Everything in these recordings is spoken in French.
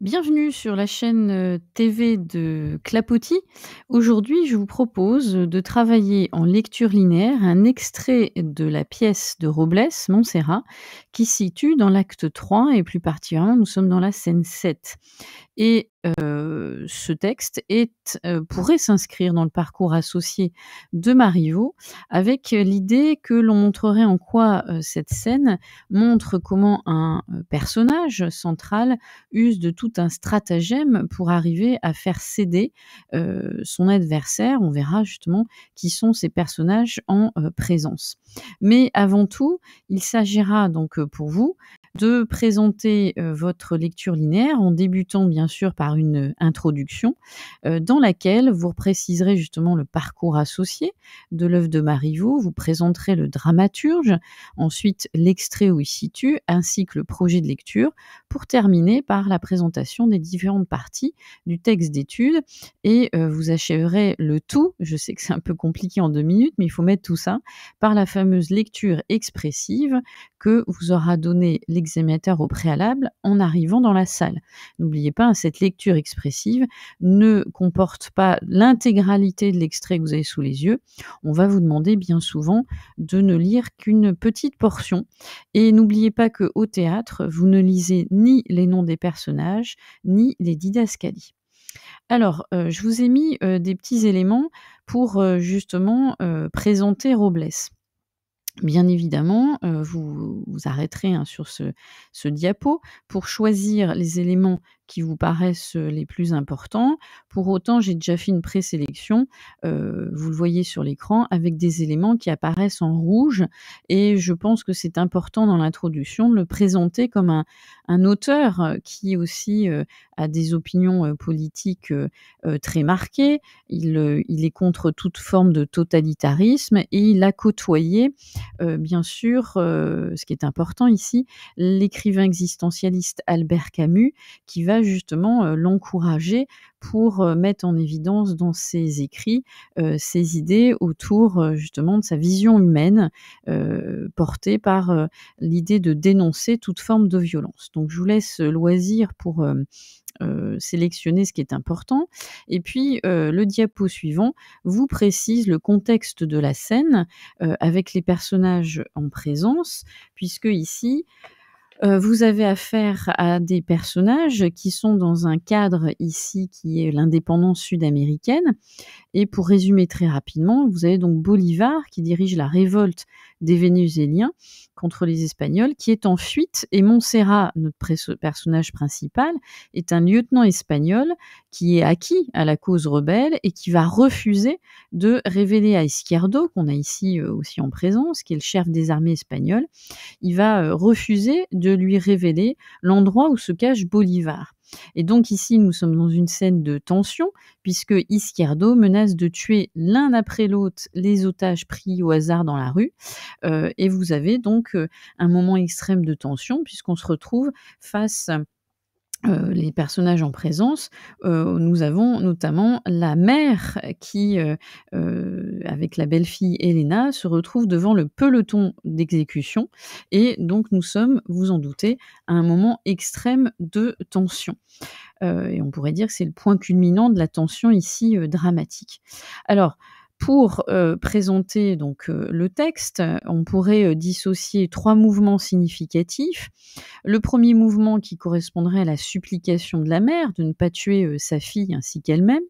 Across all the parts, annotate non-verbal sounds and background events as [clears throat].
Bienvenue sur la chaîne euh, TV de Clapotis. Aujourd'hui, je vous propose de travailler en lecture linéaire un extrait de la pièce de Robles, Montserrat, qui situe dans l'acte 3 et plus particulièrement, nous sommes dans la scène 7. Et euh, ce texte euh, pourrait s'inscrire dans le parcours associé de Marivaux, avec l'idée que l'on montrerait en quoi euh, cette scène montre comment un personnage central use de tout un stratagème pour arriver à faire céder son adversaire. On verra justement qui sont ces personnages en présence. Mais avant tout, il s'agira donc pour vous de présenter euh, votre lecture linéaire en débutant bien sûr par une euh, introduction euh, dans laquelle vous préciserez justement le parcours associé de l'œuvre de Marivaux, vous présenterez le dramaturge, ensuite l'extrait où il situe, ainsi que le projet de lecture, pour terminer par la présentation des différentes parties du texte d'étude et vous achèverez le tout, je sais que c'est un peu compliqué en deux minutes, mais il faut mettre tout ça, par la fameuse lecture expressive que vous aura donnée émetteurs au préalable en arrivant dans la salle. N'oubliez pas, hein, cette lecture expressive ne comporte pas l'intégralité de l'extrait que vous avez sous les yeux. On va vous demander bien souvent de ne lire qu'une petite portion. Et n'oubliez pas que au théâtre, vous ne lisez ni les noms des personnages, ni les didascalies. Alors, euh, je vous ai mis euh, des petits éléments pour euh, justement présenter Robles. Bien évidemment, euh, vous vous arrêterez hein, sur ce, diapo pour choisir les éléments qui vous paraissent les plus importants. Pour autant, j'ai déjà fait une présélection, vous le voyez sur l'écran, avec des éléments qui apparaissent en rouge. Et je pense que c'est important dans l'introduction de le présenter comme un, un auteur qui aussi a des opinions politiques très marquées. Il, il, est contre toute forme de totalitarisme et il a côtoyé, bien sûr, ce qui est important ici, l'écrivain existentialiste Albert Camus, qui va justement euh, l'encourager pour euh, mettre en évidence dans ses écrits euh, ses idées autour justement de sa vision humaine portée par l'idée de dénoncer toute forme de violence. Donc je vous laisse loisir pour sélectionner ce qui est important. Et puis, le diapo suivant vous précise le contexte de la scène avec les personnages en présence, puisque ici, euh, vous avez affaire à des personnages qui sont dans un cadre ici qui est l'indépendance sud-américaine. Et pour résumer très rapidement, vous avez donc Bolivar qui dirige la révolte des Vénézuéliens contre les Espagnols, qui est en fuite. Et Montserrat, notre personnage principal, est un lieutenant espagnol qui est acquis à la cause rebelle et qui va refuser de révéler à Izquierdo, qu'on a ici euh, aussi en présence, qui est le chef des armées espagnoles, il va euh, refuser de lui révéler l'endroit où se cache Bolivar. Et donc ici, nous sommes dans une scène de tension, puisque Isquierdo menace de tuer l'un après l'autre les otages pris au hasard dans la rue. Euh, et vous avez donc euh, un moment extrême de tension, puisqu'on se retrouve face... Euh, les personnages en présence, euh, nous avons notamment la mère qui, euh, avec la belle-fille Elena, se retrouve devant le peloton d'exécution. Et donc nous sommes, vous en doutez, à un moment extrême de tension. et on pourrait dire que c'est le point culminant de la tension ici dramatique. Alors, pour euh, présenter donc euh, le texte, on pourrait euh, dissocier trois mouvements significatifs. Le premier mouvement qui correspondrait à la supplication de la mère de ne pas tuer sa fille ainsi qu'elle-même.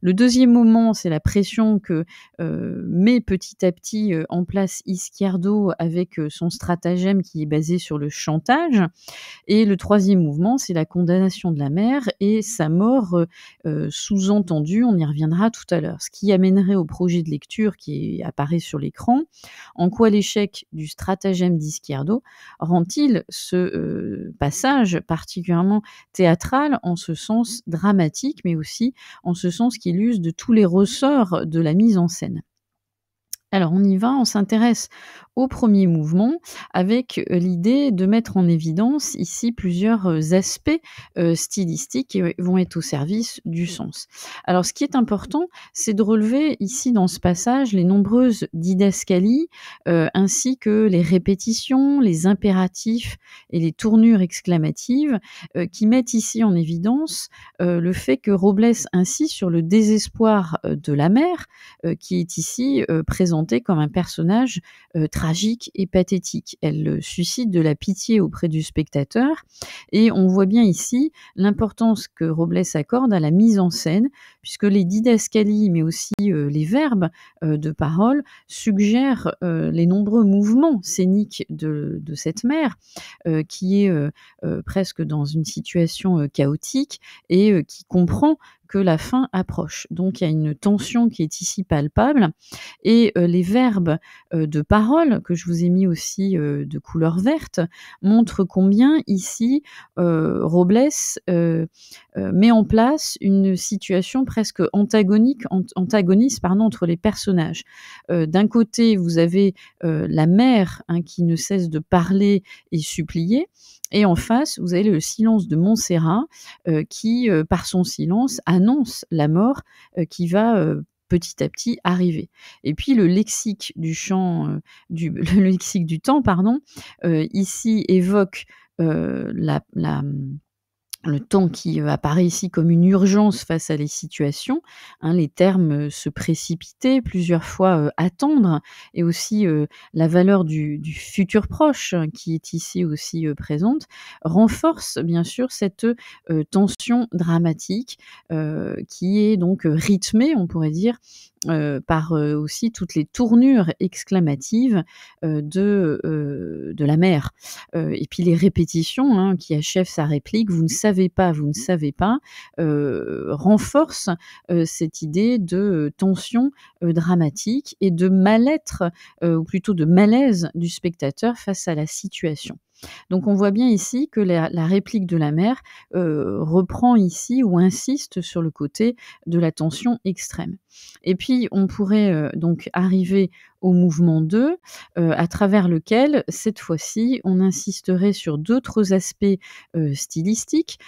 Le deuxième mouvement c'est la pression que met petit à petit en place Isquierdo avec son stratagème qui est basé sur le chantage. Et le troisième mouvement, c'est la condamnation de la mère et sa mort sous-entendue. On y reviendra tout à l'heure. Ce qui amènerait au de lecture qui apparaît sur l'écran, en quoi l'échec du stratagème d'Isquierdo rend-il ce euh, passage particulièrement théâtral en ce sens dramatique, mais aussi en ce sens qu'il use de tous les ressorts de la mise en scène. Alors on y va, on s'intéresse au premier mouvement avec euh, l'idée de mettre en évidence ici plusieurs euh, aspects euh, stylistiques qui vont être au service du sens. Alors ce qui est important, c'est de relever ici dans ce passage les nombreuses didascalies ainsi que les répétitions, les impératifs et les tournures exclamatives qui mettent ici en évidence le fait que Robles insiste sur le désespoir de la mère qui est ici présent comme un personnage euh, tragique et pathétique. Elle euh, suscite de la pitié auprès du spectateur et on voit bien ici l'importance que Robles accorde à la mise en scène puisque les didascalies mais aussi euh, les verbes de parole suggèrent les nombreux mouvements scéniques de, de cette mère qui est presque dans une situation chaotique et qui comprend la fin approche. Donc il y a une tension qui est ici palpable et euh, les verbes euh, de parole que je vous ai mis aussi euh, de couleur verte montrent combien ici Robles met en place une situation presque antagonique, antagoniste entre les personnages. D'un côté, vous avez la mère hein, qui ne cesse de parler et supplier et en face, vous avez le silence de Montserrat euh, qui, euh, par son silence, annonce la mort euh, qui va petit à petit arriver. Et puis le lexique du chant, [laughs] le lexique du temps, pardon, ici évoque la, la le temps qui euh, apparaît ici comme une urgence face à les situations, hein, les termes euh, se précipiter, plusieurs fois euh, attendre, et aussi la valeur du, futur proche hein, qui est ici aussi présente, renforce bien sûr cette tension dramatique qui est donc rythmée, on pourrait dire, par aussi toutes les tournures exclamatives de, de la mère. et puis les répétitions hein, qui achèvent sa réplique, vous ne savez savez pas, vous ne savez pas, euh, renforce euh, cette idée de euh, tension dramatique et de mal-être, ou plutôt de malaise du spectateur face à la situation. Donc on voit bien ici que la, réplique de la mère euh, reprend ici ou insiste sur le côté de la tension extrême. Et puis on pourrait euh, donc arriver au mouvement 2, euh, à travers lequel, cette fois-ci, on insisterait sur d'autres aspects stylistiques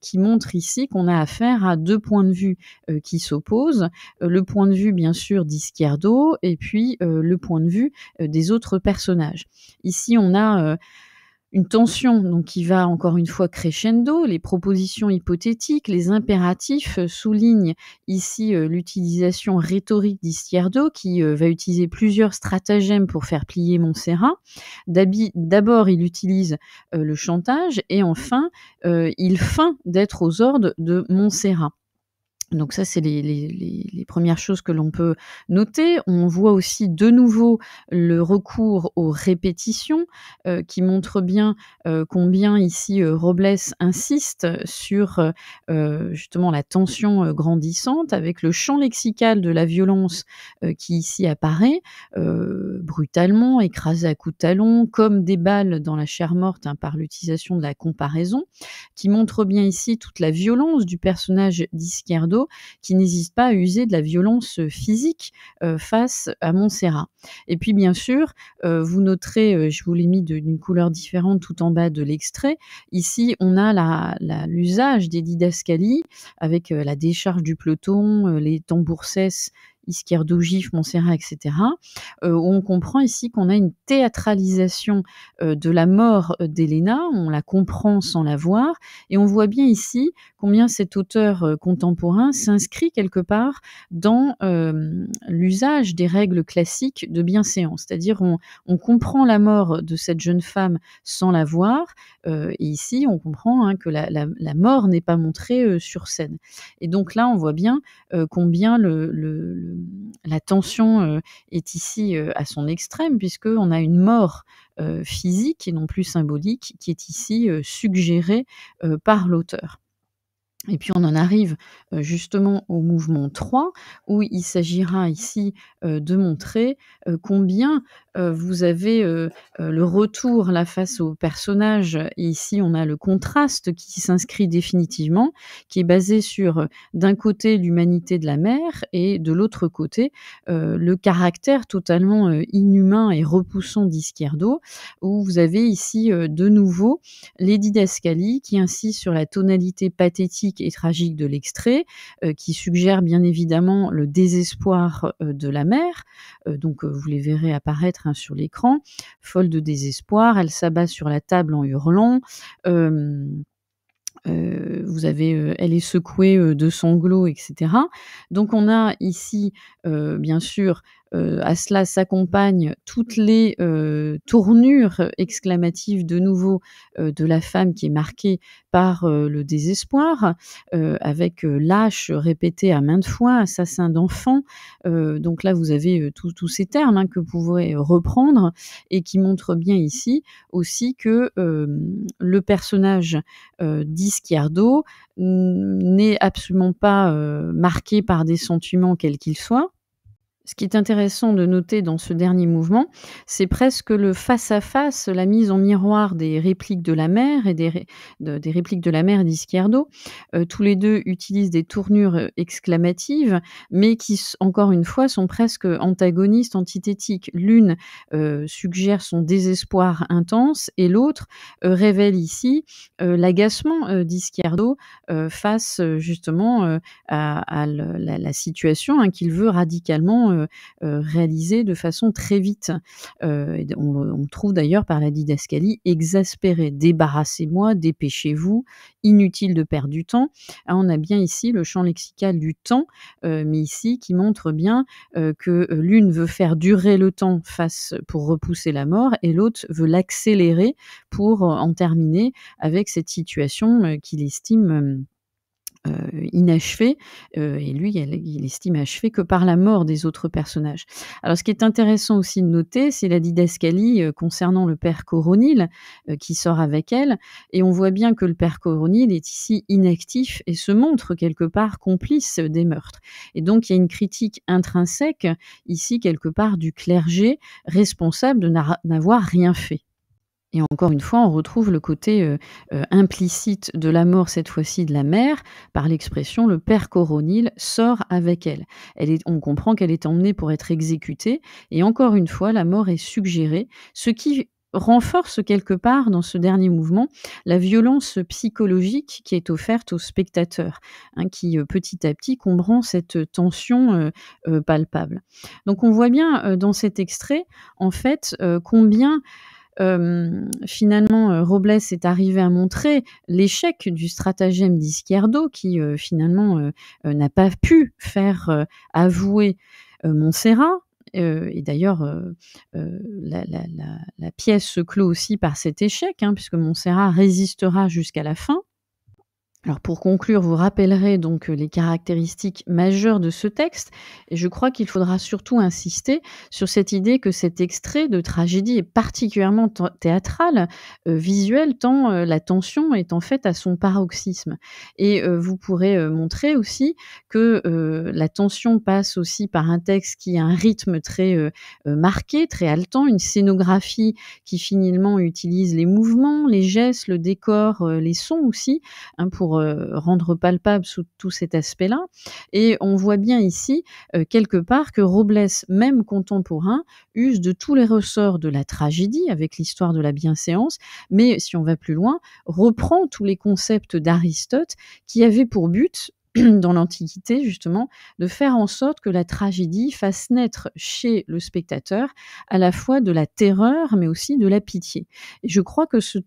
qui montrent ici qu'on a affaire à deux points de vue qui s'opposent. le point de vue, bien sûr, d'isquierdo et puis le point de vue des autres personnages. Ici, on a une tension donc qui va encore une fois crescendo. Les propositions hypothétiques, les impératifs euh, soulignent ici euh, l'utilisation rhétorique d'Istierdo qui euh, va utiliser plusieurs stratagèmes pour faire plier Montserrat. D'abord, il utilise le chantage et enfin, il feint d'être aux ordres de Montserrat. Donc ça, c'est les, premières choses que l'on peut noter. On voit aussi de nouveau le recours aux répétitions euh, qui montre bien euh, combien ici euh, Robles insiste sur justement la tension grandissante avec le champ lexical de la violence qui ici apparaît brutalement, écrasé à coups de talon, comme des balles dans la chair morte hein, par l'utilisation de la comparaison, qui montre bien ici toute la violence du personnage d'Isquerdo, qui n'hésite pas à user de la violence physique euh, face à Montserrat. Et puis bien sûr, euh, vous noterez, euh, je vous l'ai mis d'une couleur différente tout en bas de l'extrait, ici on a l'usage la, des didascalies avec la décharge du peloton, les tambours Gif, Montserrat, etc., où euh, on comprend ici qu'on a une théâtralisation euh, de la mort euh, d'Héléna, on la comprend sans la voir, et on voit bien ici combien cet auteur contemporain s'inscrit quelque part dans l'usage des règles classiques de bienséance, c'est-à-dire on, comprend la mort de cette jeune femme sans la voir, et ici on comprend hein, que la, mort n'est pas montrée sur scène. Et donc là, on voit bien combien le la tension euh, est ici euh, à son extrême, puisqu'on a une mort euh, physique et non plus symbolique qui est ici suggérée par l'auteur. Et puis on en arrive justement au mouvement 3, où il s'agira ici de montrer combien euh, vous avez euh, euh, le retour la face au personnage. ici, on a le contraste qui s'inscrit définitivement, qui est basé sur d'un côté l'humanité de la mère et de l'autre côté le caractère totalement inhumain et repoussant d'Iskierdo. où vous avez ici de nouveau Lady Dascali qui insiste sur la tonalité pathétique et tragique de l'extrait, qui suggère bien évidemment le désespoir de la mère. donc, vous les verrez apparaître sur l'écran. Folle de désespoir, elle s'abat sur la table en hurlant. Euh, vous avez, euh, elle est secouée euh, de sanglots, etc. Donc on a ici, bien sûr, euh, à cela s'accompagnent toutes mmh. les euh, tournures exclamatives de nouveau euh, de la femme qui est marquée par le désespoir, avec lâche répétée à maintes fois, assassin d'enfant. donc là, vous avez tous ces termes hein, que vous pouvez reprendre et qui montrent bien ici aussi que le personnage d'Ischiardo n'est absolument pas marqué par des sentiments quels qu'ils soient ce qui est intéressant de noter dans ce dernier mouvement, c'est presque le face-à-face, la mise en miroir des répliques de la mère et des, répliques de la mère d'Ischierdo. Euh, tous les deux utilisent des tournures euh, exclamatives, mais qui, encore une fois, sont presque antagonistes, antithétiques. L'une euh, suggère son désespoir intense et l'autre révèle ici l'agacement d'Isquierdo face justement à, la, situation hein, qu'il veut radicalement euh, euh, réalisé de façon très vite. Euh, on, trouve d'ailleurs par la didascalie exaspéré, débarrassez-moi, dépêchez-vous, inutile de perdre du temps. Ah, on a bien ici le champ lexical du temps, mais ici qui montre bien que l'une veut faire durer le temps face pour repousser la mort et l'autre veut l'accélérer pour en terminer avec cette situation qu'il estime euh, inachevé, euh, et lui, il, estime achevé que par la mort des autres personnages. Alors, ce qui est intéressant aussi de noter, c'est la didascalie euh, concernant le père Coronil qui sort avec elle, et on voit bien que le père Coronil est ici inactif et se montre quelque part complice des meurtres. Et donc, il y a une critique intrinsèque ici quelque part du clergé responsable de n'avoir rien fait. Et encore une fois, on retrouve le côté euh, euh, implicite de la mort, cette fois-ci de la mère, par l'expression le père coronil sort avec elle. on comprend qu'elle est emmenée pour être exécutée. Et encore une fois, la mort est suggérée, ce qui renforce quelque part dans ce dernier mouvement la violence psychologique qui est offerte aux spectateurs, hein, qui euh, petit à petit comprend cette tension palpable. Donc on voit bien dans cet extrait, en fait, combien euh, finalement, euh, Robles est arrivé à montrer l'échec du stratagème d'Isquierdo qui euh, finalement n'a pas pu faire avouer Montserrat. et d'ailleurs, la, pièce se clôt aussi par cet échec, hein, puisque Montserrat résistera jusqu'à la fin. Alors pour conclure, vous rappellerez donc euh, les caractéristiques majeures de ce texte et je crois qu'il faudra surtout insister sur cette idée que cet extrait de tragédie est particulièrement théâtral, euh, visuel, tant euh, la tension est en fait à son paroxysme. Et vous pourrez montrer aussi que la tension passe aussi par un texte qui a un rythme très marqué, très haletant, une scénographie qui finalement utilise les mouvements, les gestes, le décor, les sons aussi, hein, pour euh, rendre, palpable sous tout cet aspect-là. Et on voit bien ici, euh, quelque part, que Robles, même contemporain, use de tous les ressorts de la tragédie avec l'histoire de la bienséance, mais si on va plus loin, reprend tous les concepts d'Aristote qui avaient pour but [clears throat] dans l'Antiquité, justement, de faire en sorte que la tragédie fasse naître chez le spectateur à la fois de la terreur, mais aussi de la pitié. je crois que ce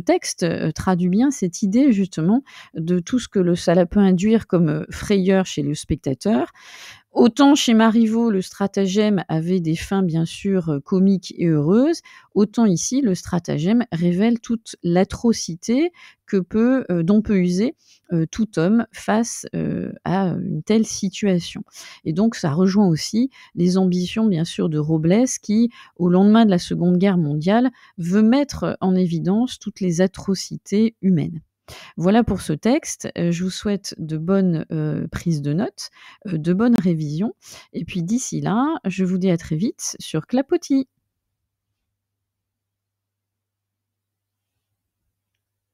texte euh, traduit bien cette idée justement de tout ce que le, salat peut induire comme euh, frayeur chez le spectateur, Autant chez Marivaux, le stratagème avait des fins bien sûr euh, comiques et heureuses, autant ici, le stratagème révèle toute l'atrocité que peut, euh, dont peut user euh, tout homme face à une telle situation. Et donc, ça rejoint aussi les ambitions, bien sûr, de Robles, qui, au lendemain de la Seconde Guerre mondiale, veut mettre en évidence toutes les atrocités humaines. Voilà pour ce texte. Euh, je vous souhaite de bonnes euh, prises de notes, euh, de bonnes révisions. Et puis d'ici là, je vous dis à très vite sur Clapotis.